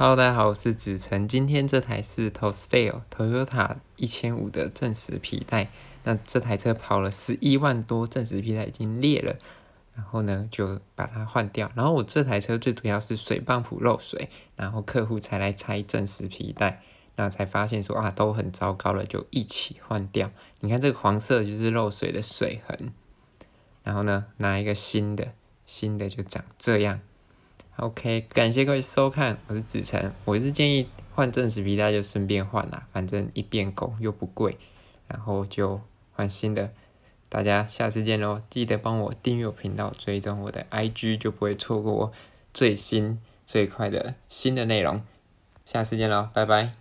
Hello，大家好，我是子晨。今天这台是 t o y t a Toyota 一千五的正时皮带，那这台车跑了十一万多，正时皮带已经裂了，然后呢就把它换掉。然后我这台车最主要是水泵浦漏水，然后客户才来拆正时皮带，那才发现说啊都很糟糕了，就一起换掉。你看这个黄色就是漏水的水痕，然后呢拿一个新的，新的就长这样。OK，感谢各位收看，我是子晨，我是建议换正时皮带就顺便换了，反正一变够又不贵，然后就换新的。大家下次见喽，记得帮我订阅频道，追踪我的 IG，就不会错过我最新最快的新的内容。下次见喽，拜拜。